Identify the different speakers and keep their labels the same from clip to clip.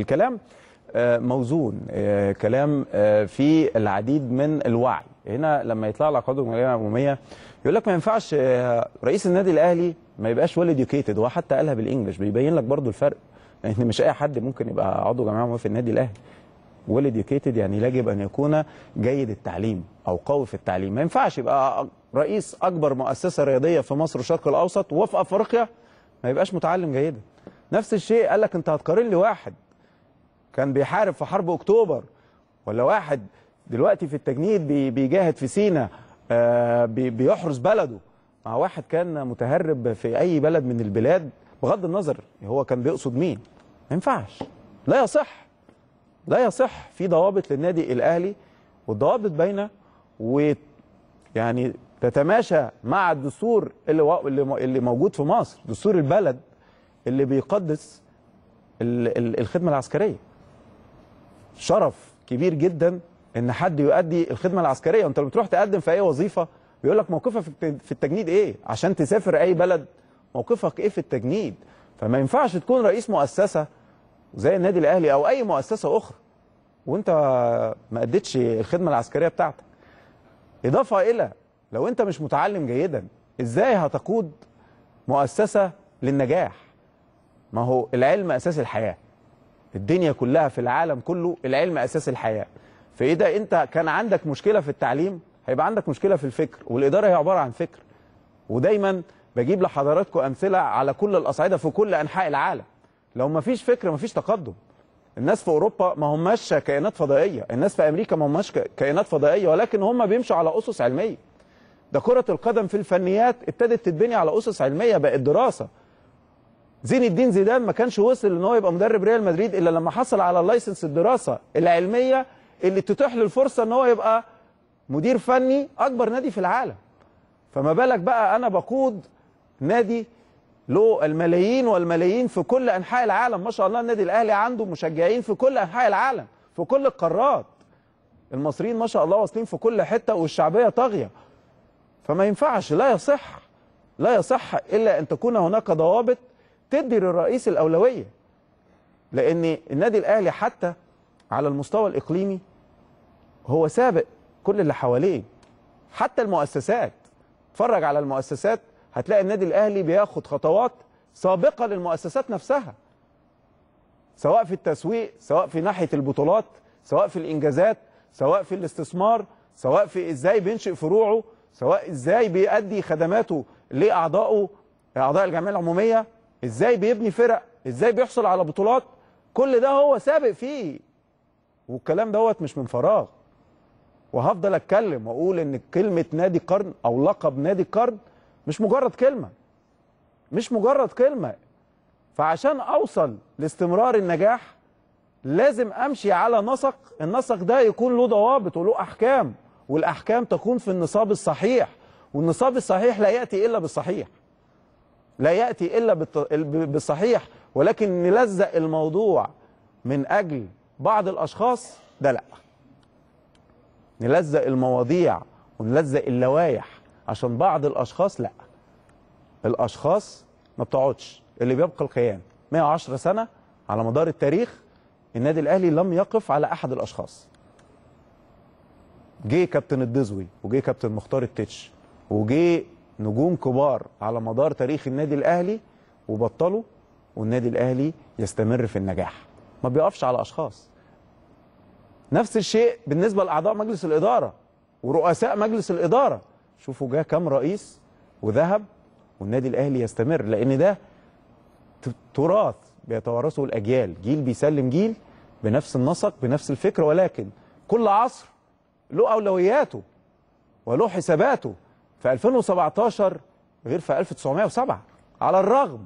Speaker 1: الكلام آه، موزون آه، كلام آه، في العديد من الوعي هنا لما يطلع لك عضو من العموميه يقول لك ما ينفعش رئيس النادي الاهلي ما يبقاش ويل اديوكيتد هو حتى قالها بالانجلش بيبين لك برضو الفرق لان يعني مش اي حد ممكن يبقى عضو جمعيه عموميه في النادي الاهلي ويل اديوكيتد يعني يجب ان يكون جيد التعليم او قوي في التعليم ما ينفعش يبقى رئيس اكبر مؤسسه رياضيه في مصر والشرق الاوسط وفي افريقيا ما يبقاش متعلم جيدا نفس الشيء قال لك انت هتقارن لي واحد كان بيحارب في حرب اكتوبر ولا واحد دلوقتي في التجنيد بيجاهد في سينا آه، بيحرس بلده مع واحد كان متهرب في اي بلد من البلاد بغض النظر هو كان بيقصد مين ما ينفعش لا يصح لا يصح في ضوابط للنادي الاهلي والضوابط باينه و يعني تتماشى مع الدستور اللي و... اللي موجود في مصر دستور البلد اللي بيقدس الخدمه العسكريه شرف كبير جدا ان حد يؤدي الخدمه العسكريه وانت لما بتروح تقدم في اي وظيفه بيقول لك موقفك في التجنيد ايه عشان تسافر اي بلد موقفك ايه في التجنيد فما ينفعش تكون رئيس مؤسسه زي النادي الاهلي او اي مؤسسه اخرى وانت ما اديتش الخدمه العسكريه بتاعتك اضافه الى لو انت مش متعلم جيدا ازاي هتقود مؤسسه للنجاح ما هو العلم اساس الحياه الدنيا كلها في العالم كله العلم أساس الحياة فاذا أنت كان عندك مشكلة في التعليم هيبقى عندك مشكلة في الفكر والإدارة هي عبارة عن فكر ودايما بجيب لحضراتكم أمثلة على كل الأصعدة في كل أنحاء العالم لو ما فيش فكر ما فيش تقدم الناس في أوروبا ما هماش كائنات فضائية الناس في أمريكا ما هماش كائنات فضائية ولكن هم بيمشوا على أسس علمية ده كرة القدم في الفنيات ابتدت تتبني على أسس علمية بقت دراسة زين الدين زيدان ما كانش وصل ان هو يبقى مدرب ريال مدريد الا لما حصل على اللايسنس الدراسه العلميه اللي تتيح له الفرصه ان هو يبقى مدير فني اكبر نادي في العالم فما بالك بقى انا بقود نادي له الملايين والملايين في كل انحاء العالم ما شاء الله النادي الاهلي عنده مشجعين في كل انحاء العالم في كل القارات المصريين ما شاء الله واصلين في كل حته والشعبيه طاغيه فما ينفعش لا يصح لا يصح الا ان تكون هناك ضوابط تدي للرئيس الأولوية لأن النادي الأهلي حتى على المستوى الإقليمي هو سابق كل اللي حواليه حتى المؤسسات اتفرج على المؤسسات هتلاقي النادي الأهلي بياخد خطوات سابقة للمؤسسات نفسها سواء في التسويق سواء في ناحية البطولات سواء في الإنجازات سواء في الاستثمار سواء في إزاي بينشئ فروعه سواء إزاي بيؤدي خدماته لأعضائه أعضاء الجمعية العمومية ازاي بيبني فرق ازاي بيحصل على بطولات كل ده هو سابق فيه والكلام دوت مش من فراغ وهفضل اتكلم واقول ان كلمه نادي قرن او لقب نادي قرن مش مجرد كلمه مش مجرد كلمه فعشان اوصل لاستمرار النجاح لازم امشي على نسق النسق ده يكون له ضوابط وله احكام والاحكام تكون في النصاب الصحيح والنصاب الصحيح لا ياتي الا بالصحيح لا يأتي إلا بالصحيح ولكن نلزق الموضوع من أجل بعض الأشخاص ده لا نلزق المواضيع ونلزق اللوايح عشان بعض الأشخاص لا الأشخاص ما بتقعدش اللي بيبقى القيام 110 سنة على مدار التاريخ النادي الأهلي لم يقف على أحد الأشخاص جه كابتن الدزوي وجه كابتن مختار التتش وجه نجوم كبار على مدار تاريخ النادي الاهلي وبطلوا والنادي الاهلي يستمر في النجاح ما بيقفش على اشخاص نفس الشيء بالنسبه لاعضاء مجلس الاداره ورؤساء مجلس الاداره شوفوا جه كام رئيس وذهب والنادي الاهلي يستمر لان ده تراث بيتوارثه الاجيال جيل بيسلم جيل بنفس النسق بنفس الفكر ولكن كل عصر له اولوياته وله حساباته في 2017 غير في 1907 على الرغم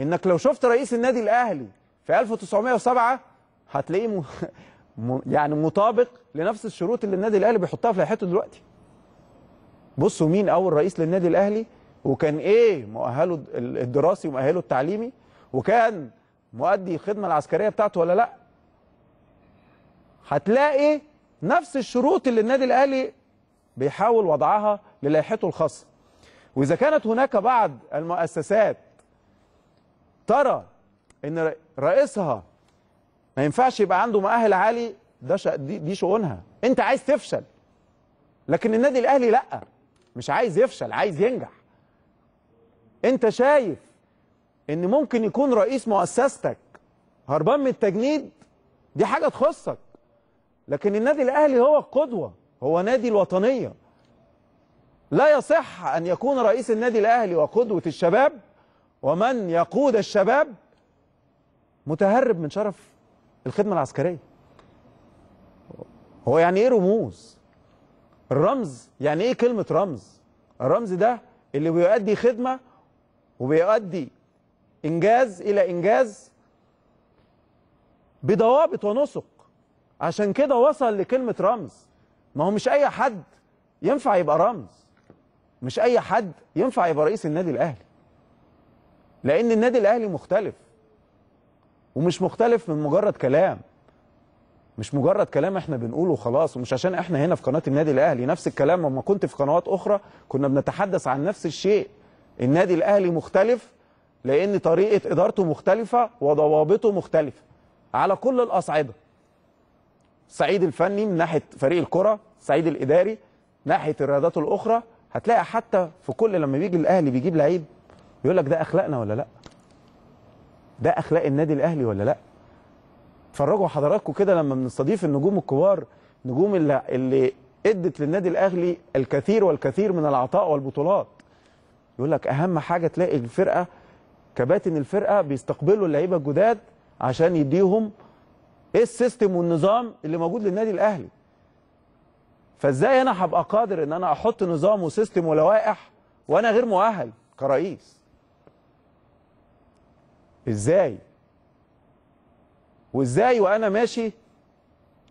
Speaker 1: انك لو شفت رئيس النادي الاهلي في 1907 هتلاقيه م... م... يعني مطابق لنفس الشروط اللي النادي الاهلي بيحطها في لائحته دلوقتي بصوا مين اول رئيس للنادي الاهلي وكان ايه مؤهله الدراسي ومؤهله التعليمي وكان مؤدي الخدمه العسكريه بتاعته ولا لا هتلاقي نفس الشروط اللي النادي الاهلي بيحاول وضعها للائحته الخاصه واذا كانت هناك بعض المؤسسات ترى ان رئيسها ما ينفعش يبقى عنده مؤهل عالي ده دي, دي شؤونها انت عايز تفشل لكن النادي الاهلي لا مش عايز يفشل عايز ينجح انت شايف ان ممكن يكون رئيس مؤسستك هربان من التجنيد دي حاجه تخصك لكن النادي الاهلي هو القدوه هو نادي الوطنيه لا يصح أن يكون رئيس النادي الأهلي وقدوة الشباب ومن يقود الشباب متهرب من شرف الخدمة العسكرية هو يعني ايه رموز الرمز يعني ايه كلمة رمز الرمز ده اللي بيؤدي خدمة وبيؤدي إنجاز إلى إنجاز بضوابط ونسق عشان كده وصل لكلمة رمز ما هو مش أي حد ينفع يبقى رمز مش اي حد ينفع يبقى رئيس النادي الاهلي لان النادي الاهلي مختلف ومش مختلف من مجرد كلام مش مجرد كلام احنا بنقوله وخلاص ومش عشان احنا هنا في قناه النادي الاهلي نفس الكلام لما كنت في قنوات اخرى كنا بنتحدث عن نفس الشيء النادي الاهلي مختلف لان طريقه ادارته مختلفه وضوابطه مختلفه على كل الاصعده الصعيد الفني من ناحيه فريق الكره الصعيد الاداري ناحيه الرياضات الاخرى هتلاقي حتى في كل لما بيجي الاهلي بيجيب لعيب يقول لك ده اخلاقنا ولا لا ده اخلاق النادي الاهلي ولا لا اتفرجوا حضراتكم كده لما بنستضيف النجوم الكبار نجوم اللي, اللي ادت للنادي الاهلي الكثير والكثير من العطاء والبطولات يقول لك اهم حاجه تلاقي الفرقه كباتن الفرقه بيستقبلوا اللعيبه الجداد عشان يديهم ايه السيستم والنظام اللي موجود للنادي الاهلي فازاي انا هبقى قادر ان انا احط نظام وسيستم ولوائح وانا غير مؤهل كرئيس ازاي وازاي وانا ماشي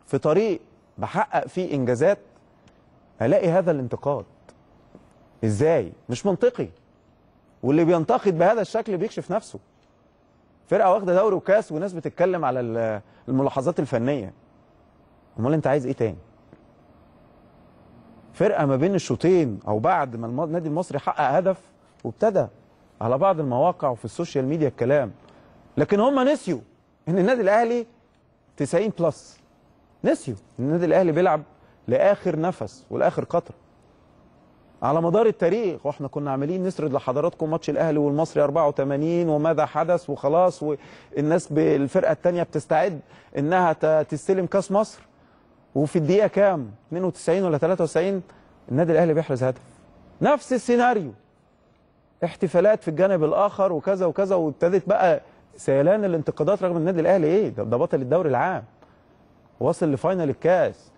Speaker 1: في طريق بحقق فيه انجازات الاقي هذا الانتقاد ازاي مش منطقي واللي بينتقد بهذا الشكل بيكشف نفسه فرقه واخده دوري وكاس وناس بتتكلم على الملاحظات الفنيه امال انت عايز ايه تاني فرقه ما بين الشوطين او بعد ما النادي المصري حقق هدف وابتدى على بعض المواقع وفي السوشيال ميديا الكلام لكن هم نسيوا ان النادي الاهلي 90 بلس نسيوا ان النادي الاهلي بيلعب لاخر نفس ولاخر قطره على مدار التاريخ واحنا كنا عاملين نسرد لحضراتكم ماتش الاهلي والمصري 84 وماذا حدث وخلاص والناس بالفرقه الثانيه بتستعد انها تستلم كاس مصر وفي الدقيقة كام 92 ولا 93 النادي الأهلي بيحرز هدف نفس السيناريو احتفالات في الجانب الآخر وكذا وكذا وابتدت بقى سيلان الانتقادات رغم النادي الأهلي إيه ده, ده بطل الدوري العام وصل لفاينل الكاس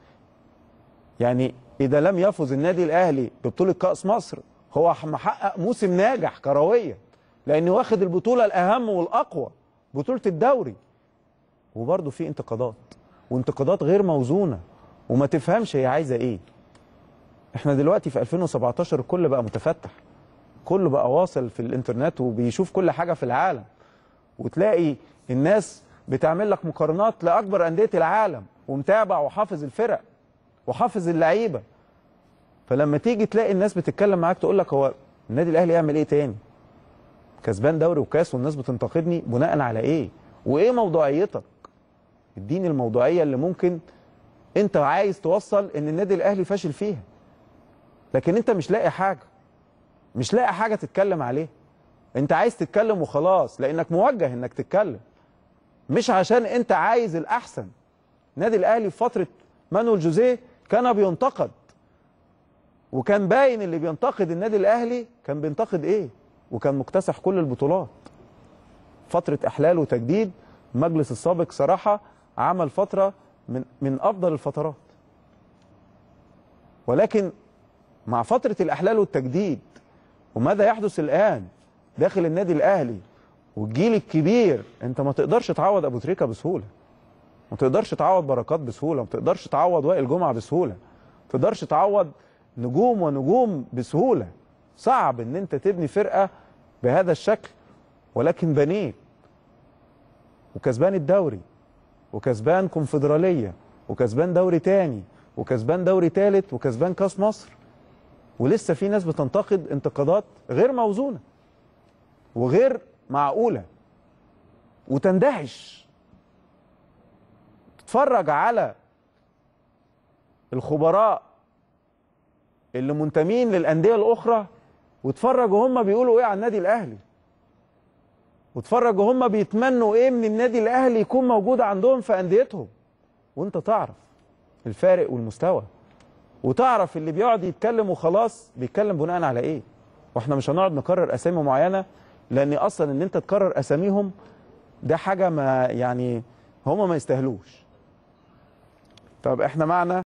Speaker 1: يعني إذا لم يفز النادي الأهلي ببطولة كأس مصر هو محقق موسم ناجح كرويا لأنه واخد البطولة الأهم والأقوى بطولة الدوري وبرضه في انتقادات وانتقادات غير موزونه وما تفهمش هي عايزه ايه احنا دلوقتي في 2017 الكل بقى متفتح كله بقى واصل في الانترنت وبيشوف كل حاجه في العالم وتلاقي الناس بتعمل لك مقارنات لاكبر انديه العالم ومتابع وحافظ الفرق وحافظ اللعيبه فلما تيجي تلاقي الناس بتتكلم معاك تقول لك هو النادي الاهلي يعمل ايه تاني كسبان دوري وكاس والناس بتنتقدني بناء على ايه وايه موضوعيتك اديني الموضوعيه اللي ممكن انت عايز توصل ان النادي الاهلي فاشل فيها لكن انت مش لاقي حاجه مش لاقي حاجه تتكلم عليه انت عايز تتكلم وخلاص لانك موجه انك تتكلم مش عشان انت عايز الاحسن النادي الاهلي في فتره مانويل جوزيه كان بينتقد وكان باين اللي بينتقد النادي الاهلي كان بينتقد ايه وكان مكتسح كل البطولات فتره احلال وتجديد المجلس السابق صراحه عمل فتره من من افضل الفترات ولكن مع فتره الاحلال والتجديد وماذا يحدث الان داخل النادي الاهلي والجيل الكبير انت ما تقدرش تعوض ابو تريكه بسهوله ما تقدرش تعوض بركات بسهوله ما تقدرش تعوض وائل جمعه بسهوله ما تقدرش تعوض نجوم ونجوم بسهوله صعب ان انت تبني فرقه بهذا الشكل ولكن بنيه وكسبان الدوري وكسبان كونفدراليه وكسبان دوري تاني وكسبان دوري تالت وكسبان كاس مصر ولسه في ناس بتنتقد انتقادات غير موزونه وغير معقوله وتندهش تتفرج على الخبراء اللي منتمين للانديه الاخرى واتفرج وهم بيقولوا ايه على النادي الاهلي واتفرج هم بيتمنوا ايه من النادي الاهلي يكون موجود عندهم في انديتهم وانت تعرف الفارق والمستوى وتعرف اللي بيقعد يتكلم وخلاص بيتكلم بناء على ايه واحنا مش هنقعد نكرر اسامي معينه لان اصلا ان انت تكرر اساميهم ده حاجه ما يعني هم ما يستاهلوش طب احنا معنا